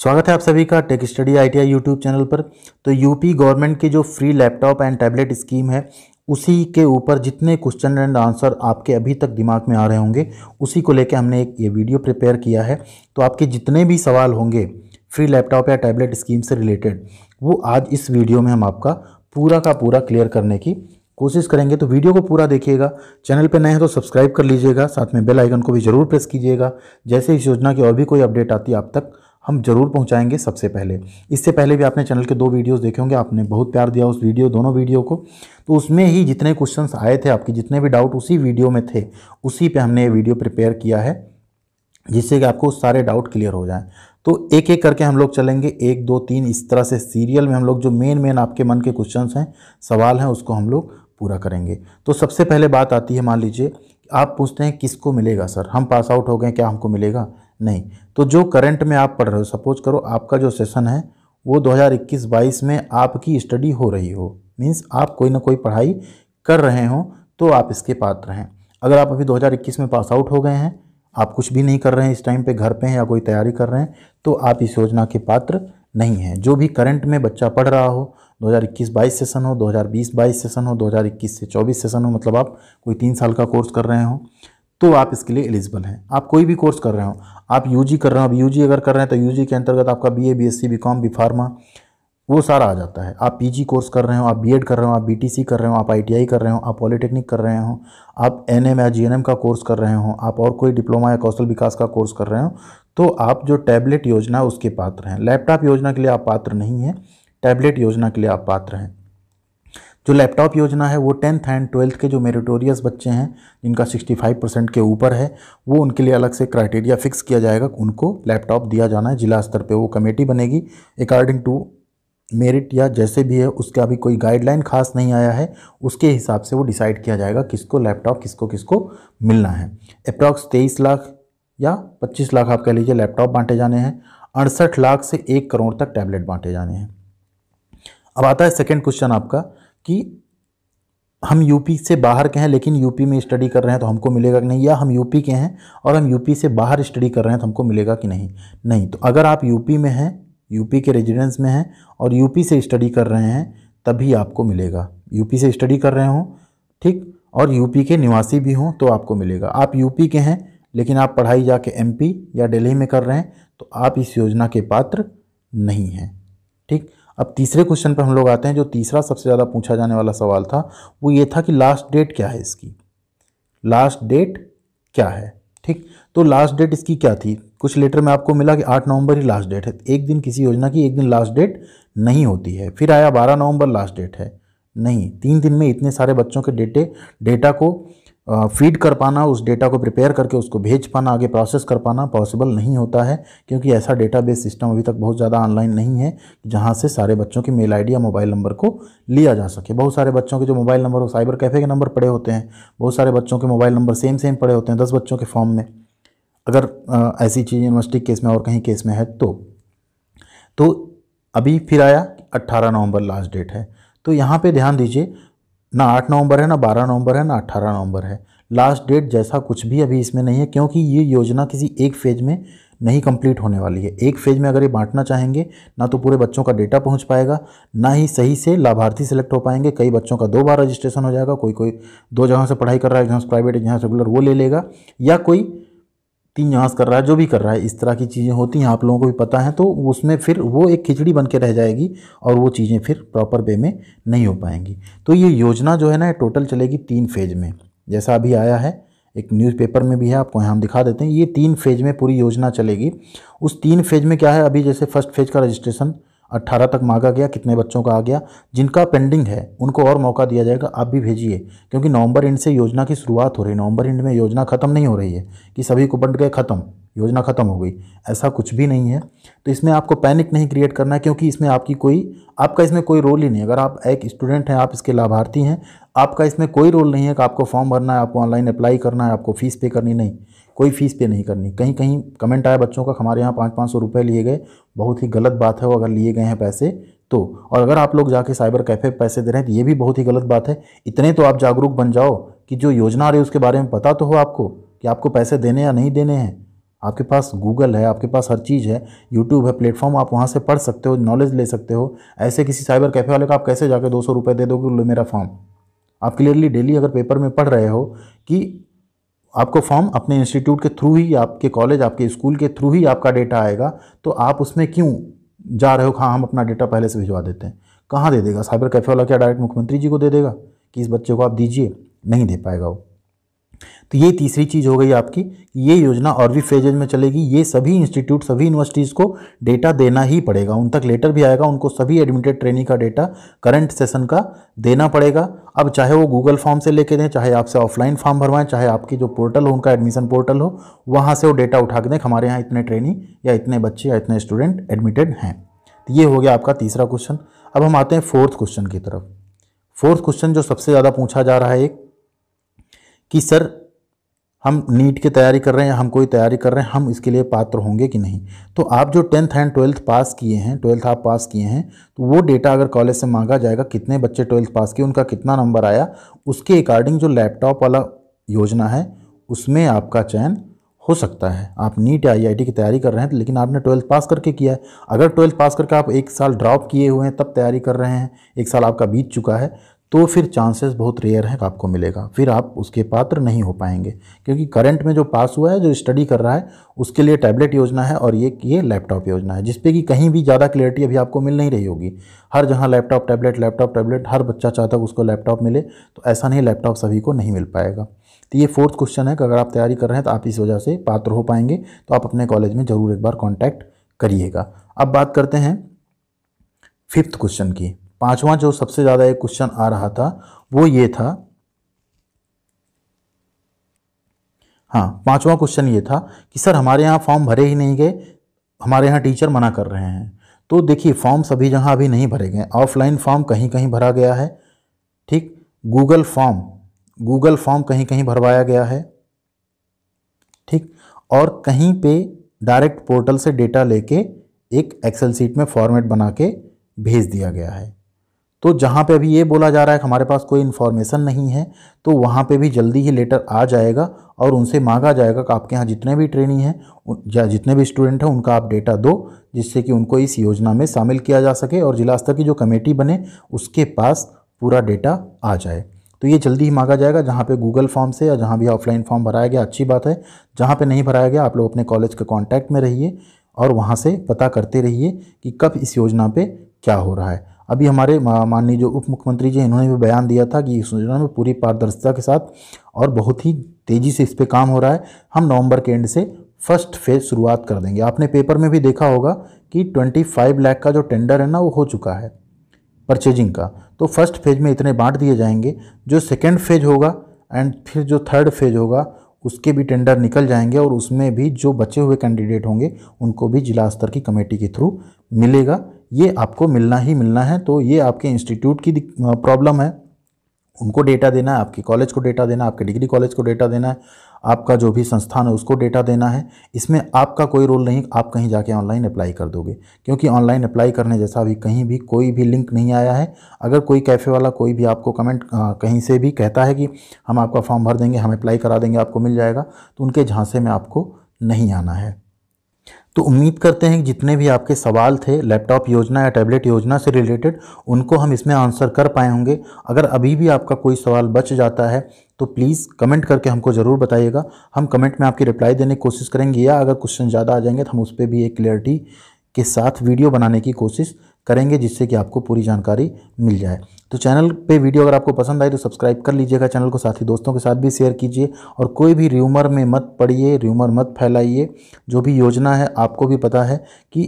स्वागत है आप सभी का tech study ITI YouTube channel पर तो यूपी गवर्नमेंट की जो free laptop and tablet scheme है उसी के ऊपर जितने क्वेश्चन एंड आंसर आपके अभी तक दिमाग में आ रहे होंगे उसी को लेकर हमने एक ये वीडियो प्रिपेयर किया है तो आपके जितने भी सवाल होंगे फ्री लैपटॉप या टैबलेट स्कीम से रिलेटेड वो आज इस वीडियो में हम आपका पूरा का पूरा क्लियर करने की कोशिश करेंगे तो वीडियो को पूरा देखिएगा चैनल पर नए हैं तो सब्सक्राइब कर लीजिएगा साथ में बेल आइकन को भी जरूर प्रेस कीजिएगा जैसे इस योजना की और भी कोई अपडेट आती है आप तक हम जरूर पहुंचाएंगे सबसे पहले इससे पहले भी आपने चैनल के दो वीडियोस देखे होंगे आपने बहुत प्यार दिया उस वीडियो दोनों वीडियो को तो उसमें ही जितने क्वेश्चंस आए थे आपके जितने भी डाउट उसी वीडियो में थे उसी पे हमने ये वीडियो प्रिपेयर किया है जिससे कि आपको सारे डाउट क्लियर हो जाए तो एक एक करके हम लोग चलेंगे एक दो तीन इस तरह से सीरियल में हम लोग जो मेन मेन आपके मन के क्वेश्चन हैं सवाल हैं उसको हम लोग पूरा करेंगे तो सबसे पहले बात आती है मान लीजिए आप पूछते हैं किसको मिलेगा सर हम पास आउट हो गए क्या हमको मिलेगा नहीं तो जो करंट में आप पढ़ रहे हो सपोज करो आपका जो सेशन है वो 2021-22 में आपकी स्टडी हो रही हो मीन्स आप कोई ना कोई पढ़ाई कर रहे हो तो आप इसके पात्र हैं अगर आप अभी 2021 में पास आउट हो गए हैं आप कुछ भी नहीं कर रहे हैं इस टाइम पे घर पे हैं या कोई तैयारी कर रहे हैं तो आप इस योजना के पात्र नहीं हैं जो भी करंट में बच्चा पढ़ रहा हो 2021-22 सेशन हो 2020-22 सेशन हो 2021 से 24 सेशन हो मतलब आप कोई तीन साल का कोर्स कर रहे हो तो आप इसके लिए एलिजिबल हैं आप कोई भी कोर्स कर रहे हो आप यूजी कर रहे हो अब यूजी अगर कर रहे हैं तो यूजी के अंतर्गत आपका BA BSc BCom B pharma वो सारा आ जाता है आप पीजी कोर्स कर रहे हो आप बीएड कर रहे हो आप बीटीसी कर रहे हो आप आईटीआई कर रहे हो आप पॉलिटेक्निक कर रहे हो आप एन या जी का कोर्स कर रहे हो आप और कोई डिप्लोमा या कौशल विकास का कोर्स कर रहे हो तो आप जो टैबलेट योजना उसके पात्र हैं लैपटॉप योजना के लिए आप पात्र नहीं हैं टैबलेट योजना के लिए आप पात्र हैं जो लैपटॉप योजना है वो टेंथ एंड ट्वेल्थ के जो मेरिटोरियस बच्चे हैं जिनका 65 परसेंट के ऊपर है वो उनके लिए अलग से क्राइटेरिया फिक्स किया जाएगा उनको लैपटॉप दिया जाना है जिला स्तर पे वो कमेटी बनेगी अकॉर्डिंग टू मेरिट या जैसे भी है उसका अभी कोई गाइडलाइन खास नहीं आया है उसके हिसाब से वो डिसाइड किया जाएगा किसको लैपटॉप किसको किसको मिलना है अप्रॉक्स तेईस लाख या पच्चीस लाख आप कह लीजिए लैपटॉप बांटे जाने हैं अड़सठ लाख से एक करोड़ तक टैबलेट बांटे जाने हैं अब आता है सेकेंड क्वेश्चन आपका कि हम यूपी से बाहर के हैं लेकिन यूपी में स्टडी कर रहे हैं तो हमको मिलेगा कि नहीं या हम यूपी के हैं और हम यूपी से बाहर स्टडी कर रहे हैं तो हमको मिलेगा कि नहीं नहीं तो अगर आप यूपी में हैं यूपी के रेजिडेंस में हैं और यूपी से स्टडी कर रहे हैं तभी आपको मिलेगा यूपी से स्टडी कर रहे हों ठीक और यूपी के निवासी भी हों तो आपको मिलेगा आप यूपी के हैं लेकिन आप पढ़ाई जाके एमपी या दिल्ली में कर रहे हैं तो आप इस योजना के पात्र नहीं हैं ठीक अब तीसरे क्वेश्चन पर हम लोग आते हैं जो तीसरा सबसे ज़्यादा पूछा जाने वाला सवाल था वो ये था कि लास्ट डेट क्या है इसकी लास्ट डेट क्या है ठीक तो लास्ट डेट इसकी क्या थी कुछ लेटर में आपको मिला कि आठ नवंबर ही लास्ट डेट है एक दिन किसी योजना की एक दिन लास्ट डेट नहीं होती है फिर आया बारह नवंबर लास्ट डेट है नहीं तीन दिन में इतने सारे बच्चों के डेटे डेटा को फीड कर पाना उस डेटा को प्रिपेयर करके उसको भेज पाना आगे प्रोसेस कर पाना पॉसिबल नहीं होता है क्योंकि ऐसा डेटाबेस सिस्टम अभी तक बहुत ज़्यादा ऑनलाइन नहीं है जहाँ से सारे बच्चों की मेल आईडी या मोबाइल नंबर को लिया जा सके बहुत सारे बच्चों के जो मोबाइल नंबर हो साइबर कैफ़े के नंबर पड़े होते हैं बहुत सारे बच्चों के मोबाइल नंबर सेम सेम पड़े होते हैं दस बच्चों के फॉर्म में अगर ऐसी चीज़ यूनिवर्सिटी केस में और कहीं केस में है तो तो अभी फिर आया अट्ठारह नवंबर लास्ट डेट है तो यहाँ पर ध्यान दीजिए ना आठ नवंबर है ना बारह नवंबर है ना अट्ठारह नवंबर है लास्ट डेट जैसा कुछ भी अभी इसमें नहीं है क्योंकि ये योजना किसी एक फेज में नहीं कंप्लीट होने वाली है एक फेज में अगर ये बांटना चाहेंगे ना तो पूरे बच्चों का डेटा पहुंच पाएगा ना ही सही से लाभार्थी सेलेक्ट हो पाएंगे कई बच्चों का दो बार रजिस्ट्रेशन हो जाएगा कोई कोई दो जगहों से पढ़ाई कर रहा है जहाँ से प्राइवेट जहाँ से रेगुलर वो ले लेगा या कोई तीन यहाँ कर रहा है जो भी कर रहा है इस तरह की चीज़ें होती हैं आप लोगों को भी पता है तो उसमें फिर वो एक खिचड़ी बन के रह जाएगी और वो चीज़ें फिर प्रॉपर वे में नहीं हो पाएंगी तो ये योजना जो है ना टोटल चलेगी तीन फेज में जैसा अभी आया है एक न्यूज़पेपर में भी है आपको यहाँ हम दिखा देते हैं ये तीन फेज में पूरी योजना चलेगी उस तीन फेज में क्या है अभी जैसे फर्स्ट फेज का रजिस्ट्रेशन अट्ठारह तक मांगा गया कितने बच्चों का आ गया जिनका पेंडिंग है उनको और मौका दिया जाएगा आप भी भेजिए क्योंकि नवंबर एंड से योजना की शुरुआत हो रही है नवंबर एंड में योजना ख़त्म नहीं हो रही है कि सभी को बंट गए ख़त्म योजना ख़त्म हो गई ऐसा कुछ भी नहीं है तो इसमें आपको पैनिक नहीं क्रिएट करना है क्योंकि इसमें आपकी कोई आपका इसमें कोई रोल ही नहीं अगर आप एक स्टूडेंट हैं आप इसके लाभार्थी हैं आपका इसमें कोई रोल नहीं है कि आपको फॉर्म भरना है आपको ऑनलाइन अप्लाई करना है आपको फ़ीस पे करनी नहीं कोई फ़ीस पे नहीं करनी कहीं कहीं कमेंट आया बच्चों का हमारे यहाँ पाँच पाँच सौ रुपये लिए गए बहुत ही गलत बात है वो अगर लिए गए हैं पैसे तो और अगर आप लोग जाके साइबर कैफ़े पैसे दे रहे हैं तो ये भी बहुत ही गलत बात है इतने तो आप जागरूक बन जाओ कि जो योजना आ रही है उसके बारे में पता तो हो आपको कि आपको पैसे देने या नहीं देने हैं आपके पास गूगल है आपके पास हर चीज़ है यूट्यूब है प्लेटफॉर्म आप वहाँ से पढ़ सकते हो नॉलेज ले सकते हो ऐसे किसी साइबर कैफ़े वाले को आप कैसे जाकर दो सौ रुपये दे दोगे मेरा फॉर्म आप क्लियरली डेली अगर पेपर में पढ़ रहे हो कि आपको फॉर्म अपने इंस्टीट्यूट के थ्रू ही आपके कॉलेज आपके स्कूल के थ्रू ही आपका डेटा आएगा तो आप उसमें क्यों जा रहे हो हाँ हम अपना डेटा पहले से भिजवा देते हैं कहाँ दे देगा साइबर कैफे वाला क्या डायरेक्ट मुख्यमंत्री जी को दे देगा कि इस बच्चे को आप दीजिए नहीं दे पाएगा वो तो ये तीसरी चीज़ हो गई आपकी ये योजना और भी फेजेज में चलेगी ये सभी इंस्टीट्यूट सभी यूनिवर्सिटीज़ को डेटा देना ही पड़ेगा उन तक लेटर भी आएगा उनको सभी एडमिटेड ट्रेनी का डेटा करंट सेशन का देना पड़ेगा अब चाहे वो गूगल फॉर्म से लेके दें चाहे आपसे ऑफलाइन फॉर्म भरवाएं चाहे आपकी जो पोर्टल हो उनका एडमिशन पोर्टल हो वहाँ से वो डेटा उठा के दें हमारे यहाँ इतने ट्रेनी या इतने बच्चे या इतने स्टूडेंट एडमिटेड हैं तो ये हो गया आपका तीसरा क्वेश्चन अब हम आते हैं फोर्थ क्वेश्चन की तरफ फोर्थ क्वेश्चन जो सबसे ज़्यादा पूछा जा रहा है एक कि सर हम नीट की तैयारी कर रहे हैं हम कोई तैयारी कर रहे हैं हम इसके लिए पात्र होंगे कि नहीं तो आप जो टेंथ एंड ट्वेल्थ पास किए हैं ट्वेल्थ आप पास किए हैं तो वो डेटा अगर कॉलेज से मांगा जाएगा कितने बच्चे ट्वेल्थ पास किए उनका कितना नंबर आया उसके अकॉर्डिंग जो लैपटॉप वाला योजना है उसमें आपका चयन हो सकता है आप नीट या आई की तैयारी कर रहे हैं तो लेकिन आपने ट्वेल्थ पास करके किया है अगर ट्वेल्थ पास करके आप एक साल ड्रॉप किए हुए हैं तब तैयारी कर रहे हैं एक साल आपका बीत चुका है तो फिर चांसेस बहुत रेयर हैं आपको मिलेगा फिर आप उसके पात्र नहीं हो पाएंगे क्योंकि करंट में जो पास हुआ है जो स्टडी कर रहा है उसके लिए टैबलेट योजना है और ये ये लैपटॉप योजना है जिसपे कि कहीं भी ज़्यादा क्लियरिटी अभी आपको मिल नहीं रही होगी हर जहाँ लैपटॉप टैबलेट लैपटॉप टैबलेट हर बच्चा चाहता है उसको लैपटॉप मिले तो ऐसा नहीं लैपटॉप सभी को नहीं मिल पाएगा तो ये फोर्थ क्वेश्चन है कि अगर आप तैयारी कर रहे हैं तो आप इस वजह से पात्र हो पाएंगे तो आप अपने कॉलेज में ज़रूर एक बार कॉन्टैक्ट करिएगा अब बात करते हैं फिफ्थ क्वेश्चन की पांचवा जो सबसे ज़्यादा एक क्वेश्चन आ रहा था वो ये था हाँ पांचवा क्वेश्चन ये था कि सर हमारे यहाँ फॉर्म भरे ही नहीं गए हमारे यहाँ टीचर मना कर रहे हैं तो देखिए फॉर्म सभी जगह अभी नहीं भरे गए ऑफलाइन फॉर्म कहीं कहीं भरा गया है ठीक गूगल फॉर्म गूगल फॉर्म कहीं कहीं भरवाया गया है ठीक और कहीं पे डायरेक्ट पोर्टल से डेटा लेके एक एक्सेल सीट में फॉर्मेट बना के भेज दिया गया है तो जहाँ पे अभी ये बोला जा रहा है कि हमारे पास कोई इन्फॉर्मेशन नहीं है तो वहाँ पे भी जल्दी ही लेटर आ जाएगा और उनसे मांगा जाएगा कि आपके यहाँ जितने भी ट्रेनी हैं या जितने भी स्टूडेंट हैं उनका आप डेटा दो जिससे कि उनको इस योजना में शामिल किया जा सके और जिला स्तर की जो कमेटी बने उसके पास पूरा डेटा आ जाए तो ये जल्दी ही मांगा जाएगा जहाँ पे गूगल फॉर्म से या जहाँ भी ऑफलाइन फॉर्म भराया गया अच्छी बात है जहाँ पे नहीं भराया गया आप लोग अपने कॉलेज के कांटेक्ट में रहिए और वहाँ से पता करते रहिए कि कब इस योजना पे क्या हो रहा है अभी हमारे माननीय जो उप मुख्यमंत्री जी इन्होंने भी बयान दिया था कि इस योजना में पूरी पारदर्शिता के साथ और बहुत ही तेज़ी से इस पर काम हो रहा है हम नवंबर के एंड से फर्स्ट फेज शुरुआत कर देंगे आपने पेपर में भी देखा होगा कि 25 लाख का जो टेंडर है ना वो हो चुका है परचेजिंग का तो फर्स्ट फेज में इतने बांट दिए जाएंगे जो सेकेंड फेज होगा एंड फिर जो थर्ड फेज होगा उसके भी टेंडर निकल जाएंगे और उसमें भी जो बचे हुए कैंडिडेट होंगे उनको भी जिला स्तर की कमेटी के थ्रू मिलेगा ये आपको मिलना ही मिलना है तो ये आपके इंस्टीट्यूट की प्रॉब्लम है उनको डेटा देना है आपके कॉलेज को डेटा देना है आपके डिग्री कॉलेज को डेटा देना है आपका जो भी संस्थान है उसको डेटा देना है इसमें आपका कोई रोल नहीं आप कहीं जाके ऑनलाइन अप्लाई कर दोगे क्योंकि ऑनलाइन अप्लाई करने जैसा अभी कहीं भी कोई भी लिंक नहीं आया है अगर कोई कैफ़े वाला कोई भी आपको कमेंट आ, कहीं से भी कहता है कि हम आपका फॉर्म भर देंगे हम अप्लाई करा देंगे आपको मिल जाएगा तो उनके झांसे में आपको नहीं आना है तो उम्मीद करते हैं कि जितने भी आपके सवाल थे लैपटॉप योजना या टैबलेट योजना से रिलेटेड उनको हम इसमें आंसर कर पाए होंगे अगर अभी भी आपका कोई सवाल बच जाता है तो प्लीज़ कमेंट करके हमको ज़रूर बताइएगा हम कमेंट में आपकी रिप्लाई देने की कोशिश करेंगे या अगर क्वेश्चन ज़्यादा आ जाएंगे तो हम उस पर भी एक क्लियरिटी के साथ वीडियो बनाने की कोशिश करेंगे जिससे कि आपको पूरी जानकारी मिल जाए तो चैनल पे वीडियो अगर आपको पसंद आए तो सब्सक्राइब कर लीजिएगा चैनल को साथ ही दोस्तों के साथ भी शेयर कीजिए और कोई भी र्यूमर में मत पड़िए र्यूमर मत फैलाइए जो भी योजना है आपको भी पता है कि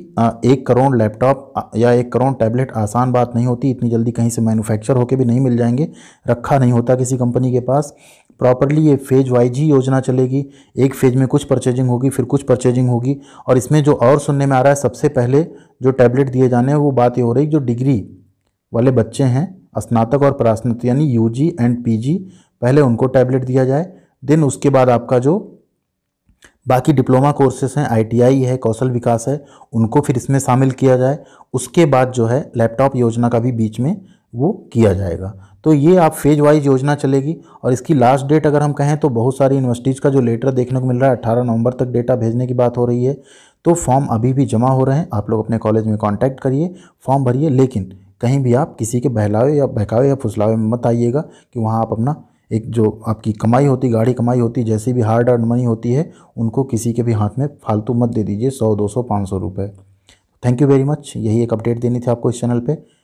एक करोड़ लैपटॉप या एक करोड़ टैबलेट आसान बात नहीं होती इतनी जल्दी कहीं से मैन्युफैक्चर होकर भी नहीं मिल जाएंगे रखा नहीं होता किसी कंपनी के पास प्रॉपरली ये फेज वाइज ही योजना चलेगी एक फेज में कुछ परचेजिंग होगी फिर कुछ परचेजिंग होगी और इसमें जो और सुनने में आ रहा है सबसे पहले जो टैबलेट दिए जाने हैं वो बात ये हो रही जो डिग्री वाले बच्चे हैं स्नातक और परास्नातक यानी U G and P G पहले उनको टैबलेट दिया जाए देन उसके बाद आपका जो बाकी डिप्लोमा कोर्सेस हैं आई है कौशल विकास है उनको फिर इसमें शामिल किया जाए उसके बाद जो है लैपटॉप योजना का भी बीच में वो किया जाएगा तो ये आप फेज वाइज योजना चलेगी और इसकी लास्ट डेट अगर हम कहें तो बहुत सारी यूनिवर्सिटीज़ का जो लेटर देखने को मिल रहा है अट्ठारह नवंबर तक डेटा भेजने की बात हो रही है तो फॉर्म अभी भी जमा हो रहे हैं आप लोग अपने कॉलेज में कॉन्टैक्ट करिए फॉर्म भरिए लेकिन कहीं भी आप किसी के बहलावे या बहकावे या फुसलावे में मत आइएगा कि वहाँ आप अपना एक जो आपकी कमाई होती गाड़ी कमाई होती जैसी भी हार्ड अर्न मनी होती है उनको किसी के भी हाथ में फालतू मत दे दीजिए सौ दो सौ पाँच सौ रुपये थैंक यू वेरी मच यही एक अपडेट देनी थी आपको इस चैनल पर